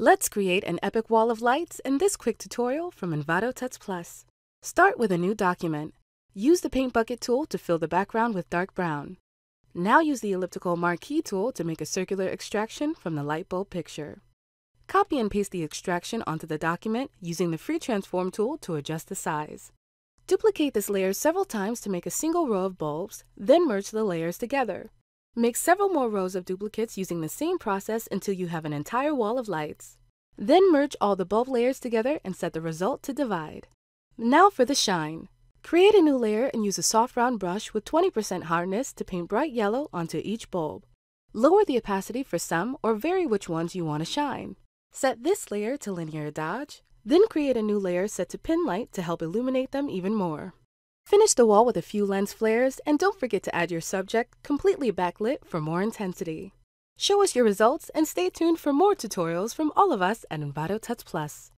Let's create an epic wall of lights in this quick tutorial from Envato Tuts Plus. Start with a new document. Use the paint bucket tool to fill the background with dark brown. Now use the elliptical marquee tool to make a circular extraction from the light bulb picture. Copy and paste the extraction onto the document using the free transform tool to adjust the size. Duplicate this layer several times to make a single row of bulbs, then merge the layers together. Make several more rows of duplicates using the same process until you have an entire wall of lights. Then merge all the bulb layers together and set the result to divide. Now for the shine. Create a new layer and use a soft round brush with 20% hardness to paint bright yellow onto each bulb. Lower the opacity for some or vary which ones you want to shine. Set this layer to linear dodge, then create a new layer set to pin light to help illuminate them even more. Finish the wall with a few lens flares and don't forget to add your subject completely backlit for more intensity. Show us your results and stay tuned for more tutorials from all of us at Envato Touch Plus.